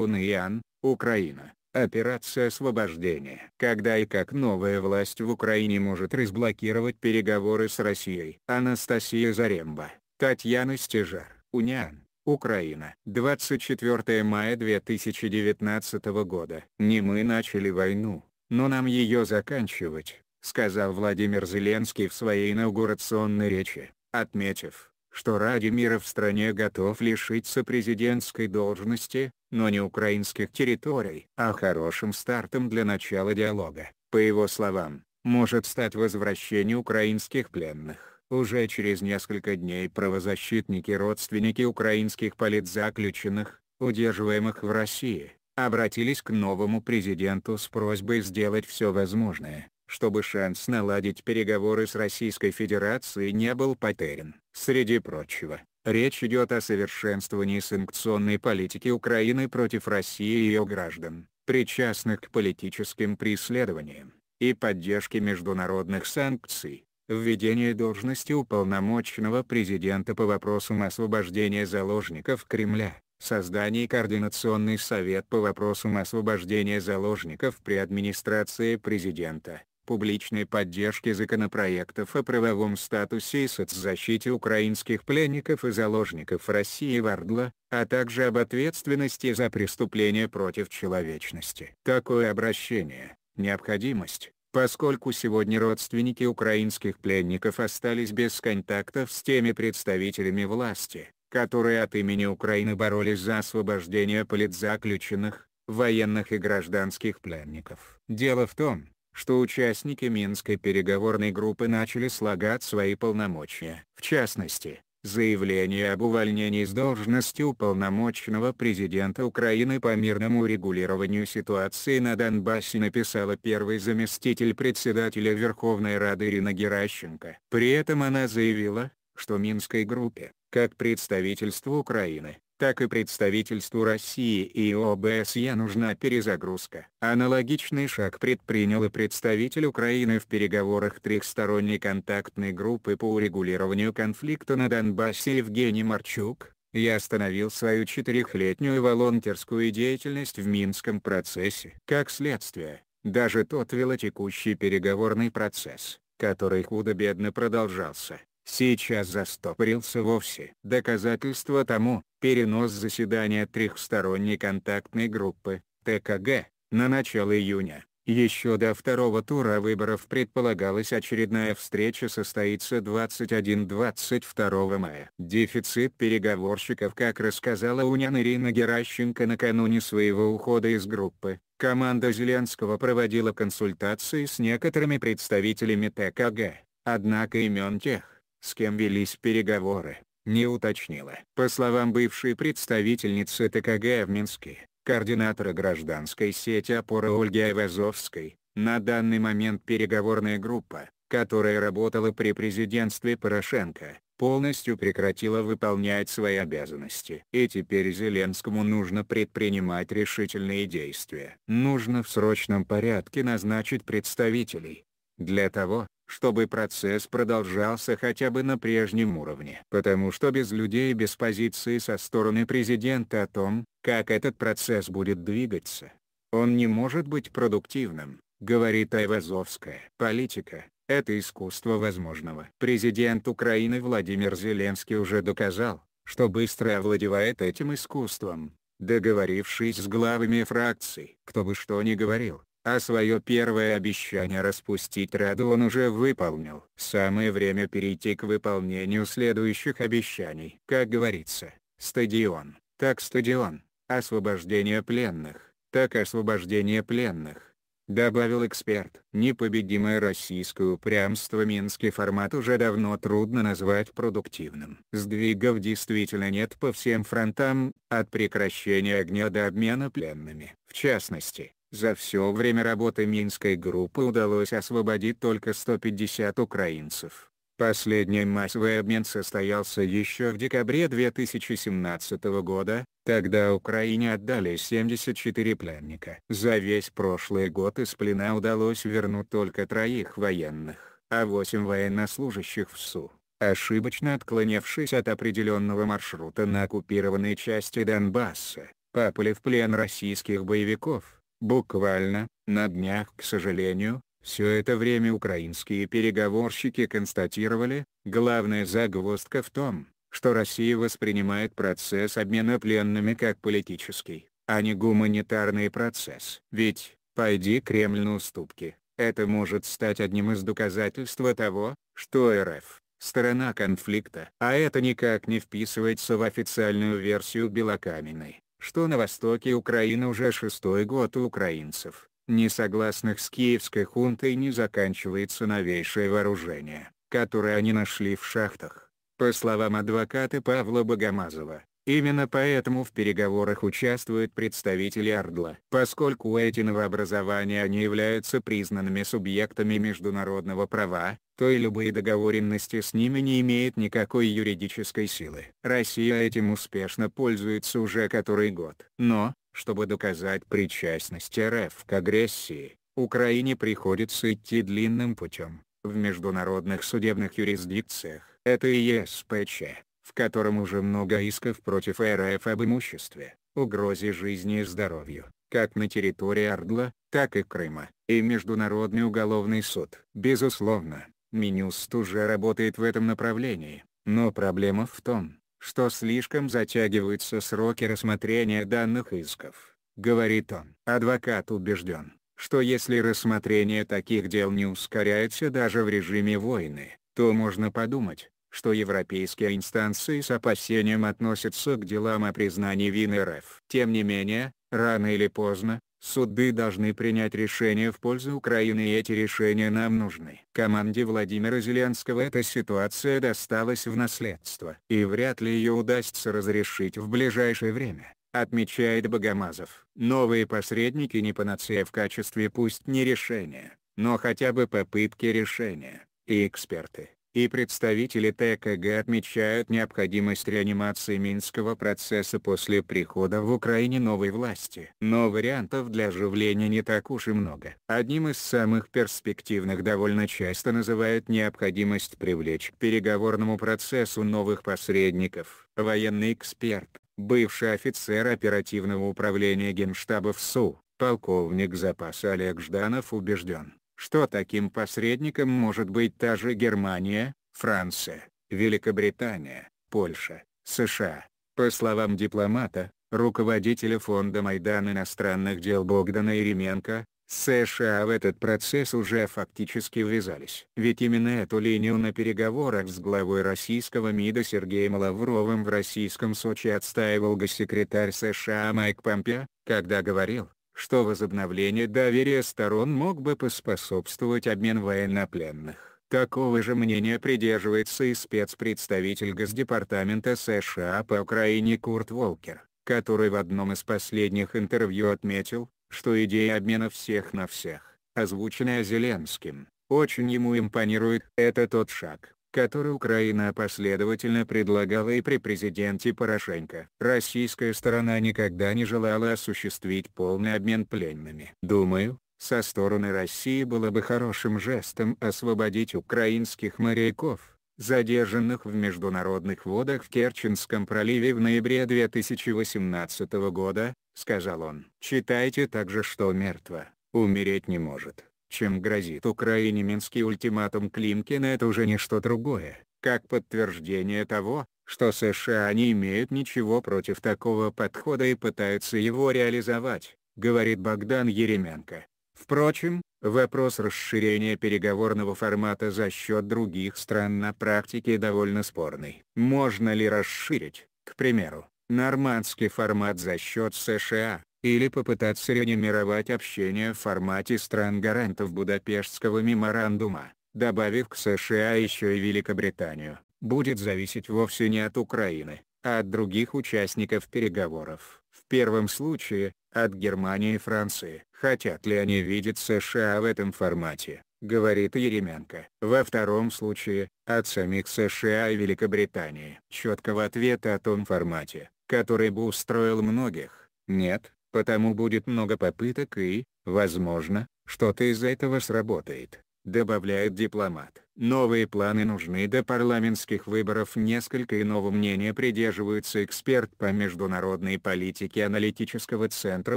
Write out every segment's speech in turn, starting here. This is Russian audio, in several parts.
Униан, Украина. Операция освобождения. Когда и как новая власть в Украине может разблокировать переговоры с Россией. Анастасия Заремба, Татьяна Стежар, Униан, Украина. 24 мая 2019 года. Не мы начали войну, но нам ее заканчивать, сказал Владимир Зеленский в своей инаугурационной речи, отметив, что ради мира в стране готов лишиться президентской должности, но не украинских территорий. А хорошим стартом для начала диалога, по его словам, может стать возвращение украинских пленных. Уже через несколько дней правозащитники-родственники украинских политзаключенных, удерживаемых в России, обратились к новому президенту с просьбой сделать все возможное, чтобы шанс наладить переговоры с Российской Федерацией не был потерян. Среди прочего, речь идет о совершенствовании санкционной политики Украины против России и ее граждан, причастных к политическим преследованиям, и поддержке международных санкций, введение должности уполномоченного президента по вопросам освобождения заложников Кремля, создании Координационный совет по вопросам освобождения заложников при администрации президента, публичной поддержки законопроектов о правовом статусе и соцзащите украинских пленников и заложников России в Вардла, а также об ответственности за преступления против человечности. Такое обращение – необходимость, поскольку сегодня родственники украинских пленников остались без контактов с теми представителями власти, которые от имени Украины боролись за освобождение политзаключенных, военных и гражданских пленников. Дело в том, что участники Минской переговорной группы начали слагать свои полномочия. В частности, заявление об увольнении с должности уполномоченного президента Украины по мирному регулированию ситуации на Донбассе написала первый заместитель председателя Верховной Рады Ирина Геращенко. При этом она заявила, что Минской группе, как представительству Украины, так и представительству России и ОБСЕ нужна перезагрузка. Аналогичный шаг предпринял и представитель Украины в переговорах трехсторонней контактной группы по урегулированию конфликта на Донбассе Евгений Марчук, я остановил свою четырехлетнюю волонтерскую деятельность в Минском процессе. Как следствие, даже тот велотекущий переговорный процесс, который худо-бедно продолжался, сейчас застопорился вовсе. Доказательство тому – перенос заседания трехсторонней контактной группы, ТКГ, на начало июня. Еще до второго тура выборов предполагалась очередная встреча состоится 21-22 мая. Дефицит переговорщиков как рассказала Унян Ирина Геращенко накануне своего ухода из группы, команда Зеленского проводила консультации с некоторыми представителями ТКГ, однако имен тех, с кем велись переговоры, не уточнила. По словам бывшей представительницы ТКГ в Минске, координатора гражданской сети опора Ольги Айвазовской, на данный момент переговорная группа, которая работала при президентстве Порошенко, полностью прекратила выполнять свои обязанности. И теперь Зеленскому нужно предпринимать решительные действия. Нужно в срочном порядке назначить представителей, для того, чтобы процесс продолжался хотя бы на прежнем уровне. Потому что без людей и без позиции со стороны президента о том, как этот процесс будет двигаться, он не может быть продуктивным, говорит Айвазовская. Политика – это искусство возможного. Президент Украины Владимир Зеленский уже доказал, что быстро овладевает этим искусством, договорившись с главами фракций. Кто бы что ни говорил, а свое первое обещание распустить Раду он уже выполнил. Самое время перейти к выполнению следующих обещаний. Как говорится, стадион, так стадион, освобождение пленных, так освобождение пленных. Добавил эксперт. Непобедимое российское упрямство Минский формат уже давно трудно назвать продуктивным. Сдвигов действительно нет по всем фронтам, от прекращения огня до обмена пленными. В частности, за все время работы Минской группы удалось освободить только 150 украинцев. Последний массовый обмен состоялся еще в декабре 2017 года, тогда Украине отдали 74 пленника. За весь прошлый год из плена удалось вернуть только троих военных, а 8 военнослужащих в СУ ошибочно отклонившись от определенного маршрута на оккупированной части Донбасса, попали в плен российских боевиков. Буквально, на днях, к сожалению, все это время украинские переговорщики констатировали, главная загвоздка в том, что Россия воспринимает процесс обмена пленными как политический, а не гуманитарный процесс. Ведь, пойди Кремль на уступки, это может стать одним из доказательств того, что РФ – сторона конфликта. А это никак не вписывается в официальную версию Белокаменной что на востоке Украины уже шестой год у украинцев, не согласных с киевской хунтой не заканчивается новейшее вооружение, которое они нашли в шахтах. По словам адвоката Павла Богомазова, Именно поэтому в переговорах участвуют представители Ардла. Поскольку эти новообразования не являются признанными субъектами международного права, то и любые договоренности с ними не имеют никакой юридической силы. Россия этим успешно пользуется уже который год. Но, чтобы доказать причастность РФ к агрессии, Украине приходится идти длинным путем. В международных судебных юрисдикциях это и ЕСПЧ, в котором уже много исков против РФ об имуществе, угрозе жизни и здоровью, как на территории Ордла, так и Крыма, и Международный уголовный суд. Безусловно, Минюст уже работает в этом направлении, но проблема в том, что слишком затягиваются сроки рассмотрения данных исков, говорит он. Адвокат убежден, что если рассмотрение таких дел не ускоряется даже в режиме войны, то можно подумать, что европейские инстанции с опасением относятся к делам о признании вины РФ. Тем не менее, рано или поздно, суды должны принять решение в пользу Украины и эти решения нам нужны. Команде Владимира Зеленского эта ситуация досталась в наследство. И вряд ли ее удастся разрешить в ближайшее время отмечает Богомазов. Новые посредники не панацея в качестве пусть не решения, но хотя бы попытки решения, и эксперты, и представители ТКГ отмечают необходимость реанимации Минского процесса после прихода в Украине новой власти. Но вариантов для оживления не так уж и много. Одним из самых перспективных довольно часто называют необходимость привлечь к переговорному процессу новых посредников. Военный эксперт, бывший офицер оперативного управления Генштаба ВСУ, полковник запаса Олег Жданов убежден, что таким посредником может быть та же Германия, Франция, Великобритания, Польша, США. По словам дипломата, руководителя фонда Майдан иностранных дел Богдана Еременко, США в этот процесс уже фактически ввязались. Ведь именно эту линию на переговорах с главой российского МИДа Сергеем Лавровым в российском Сочи отстаивал госсекретарь США Майк Помпео, когда говорил, что возобновление доверия сторон мог бы поспособствовать обмен военнопленных. Такого же мнения придерживается и спецпредставитель Госдепартамента США по Украине Курт Волкер, который в одном из последних интервью отметил, что идея обмена всех на всех, озвученная Зеленским, очень ему импонирует. Это тот шаг, который Украина последовательно предлагала и при президенте Порошенко. Российская сторона никогда не желала осуществить полный обмен пленными. Думаю, со стороны России было бы хорошим жестом освободить украинских моряков, задержанных в международных водах в Керченском проливе в ноябре 2018 года, сказал он. Читайте также что мертво, умереть не может чем грозит Украине Минский ультиматум Климкина это уже не что другое, как подтверждение того, что США не имеют ничего против такого подхода и пытаются его реализовать, говорит Богдан Еременко. Впрочем, вопрос расширения переговорного формата за счет других стран на практике довольно спорный. Можно ли расширить, к примеру, нормандский формат за счет США, или попытаться реанимировать общение в формате стран-гарантов Будапештского меморандума, добавив к США еще и Великобританию, будет зависеть вовсе не от Украины, а от других участников переговоров. В первом случае, от Германии и Франции. Хотят ли они видеть США в этом формате, говорит Еременко. Во втором случае, от самих США и Великобритании. Четкого ответа о том формате, который бы устроил многих, нет потому будет много попыток и, возможно, что-то из этого сработает, добавляет дипломат. Новые планы нужны до парламентских выборов несколько иного мнения придерживаются эксперт по международной политике аналитического центра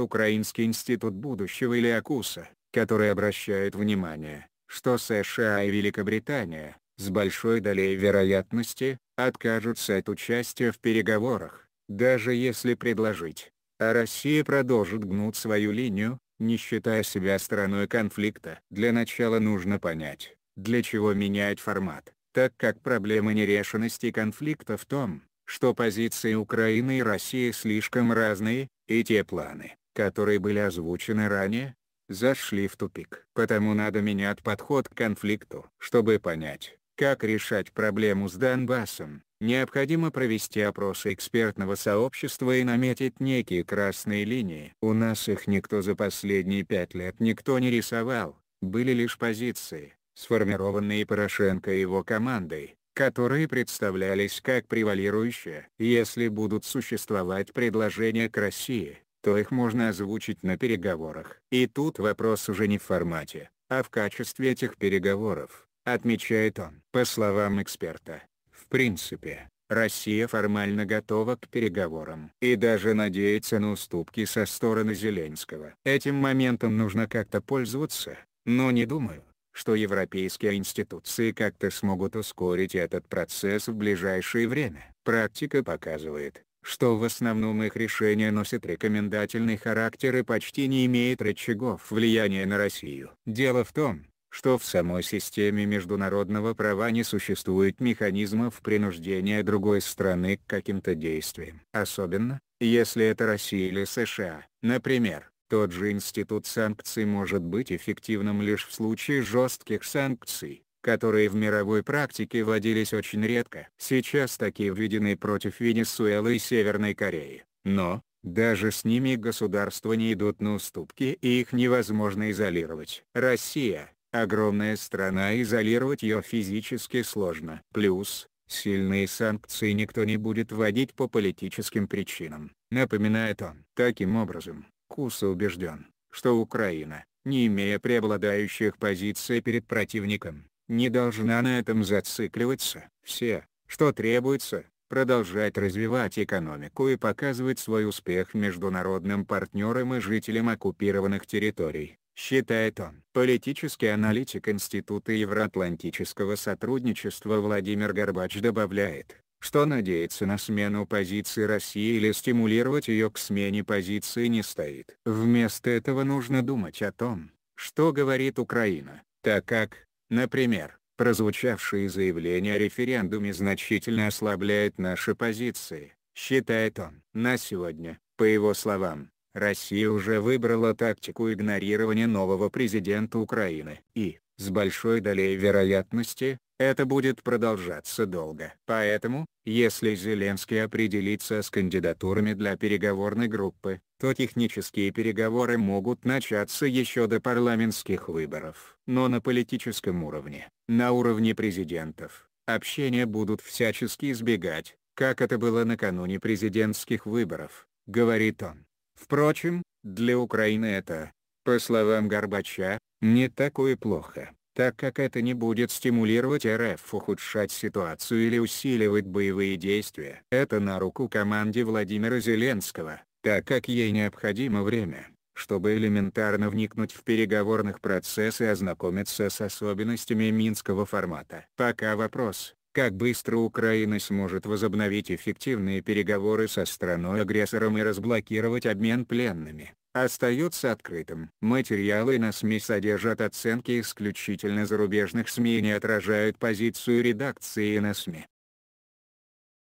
Украинский институт будущего Илиакуса, который обращает внимание, что США и Великобритания, с большой долей вероятности, откажутся от участия в переговорах, даже если предложить а Россия продолжит гнуть свою линию, не считая себя стороной конфликта. Для начала нужно понять, для чего менять формат, так как проблема нерешенности конфликта в том, что позиции Украины и России слишком разные, и те планы, которые были озвучены ранее, зашли в тупик. Потому надо менять подход к конфликту, чтобы понять, как решать проблему с Донбассом. Необходимо провести опросы экспертного сообщества и наметить некие красные линии. У нас их никто за последние пять лет никто не рисовал, были лишь позиции, сформированные Порошенко и его командой, которые представлялись как превалирующие. Если будут существовать предложения к России, то их можно озвучить на переговорах. И тут вопрос уже не в формате, а в качестве этих переговоров, отмечает он. По словам эксперта, в принципе, Россия формально готова к переговорам и даже надеется на уступки со стороны Зеленского. Этим моментом нужно как-то пользоваться, но не думаю, что европейские институции как-то смогут ускорить этот процесс в ближайшее время. Практика показывает, что в основном их решения носят рекомендательный характер и почти не имеет рычагов влияния на Россию. Дело в том, что в самой системе международного права не существует механизмов принуждения другой страны к каким-то действиям. Особенно, если это Россия или США. Например, тот же институт санкций может быть эффективным лишь в случае жестких санкций, которые в мировой практике вводились очень редко. Сейчас такие введены против Венесуэлы и Северной Кореи, но, даже с ними государства не идут на уступки и их невозможно изолировать. Россия, Огромная страна изолировать ее физически сложно. Плюс, сильные санкции никто не будет вводить по политическим причинам, напоминает он. Таким образом, Куса убежден, что Украина, не имея преобладающих позиций перед противником, не должна на этом зацикливаться. Все, что требуется, продолжать развивать экономику и показывать свой успех международным партнерам и жителям оккупированных территорий считает он. Политический аналитик Института евроатлантического сотрудничества Владимир Горбач добавляет, что надеяться на смену позиции России или стимулировать ее к смене позиции не стоит. Вместо этого нужно думать о том, что говорит Украина, так как, например, прозвучавшие заявления о референдуме значительно ослабляют наши позиции, считает он. На сегодня, по его словам, Россия уже выбрала тактику игнорирования нового президента Украины. И, с большой долей вероятности, это будет продолжаться долго. Поэтому, если Зеленский определится с кандидатурами для переговорной группы, то технические переговоры могут начаться еще до парламентских выборов. Но на политическом уровне, на уровне президентов, общения будут всячески избегать, как это было накануне президентских выборов, говорит он. Впрочем, для Украины это, по словам Горбача, не такое плохо, так как это не будет стимулировать РФ ухудшать ситуацию или усиливать боевые действия. Это на руку команде Владимира Зеленского, так как ей необходимо время, чтобы элементарно вникнуть в переговорных процесс и ознакомиться с особенностями минского формата. Пока вопрос, как быстро Украина сможет возобновить эффективные переговоры со страной-агрессором и разблокировать обмен пленными, остается открытым. Материалы на СМИ содержат оценки исключительно зарубежных СМИ и не отражают позицию редакции на СМИ.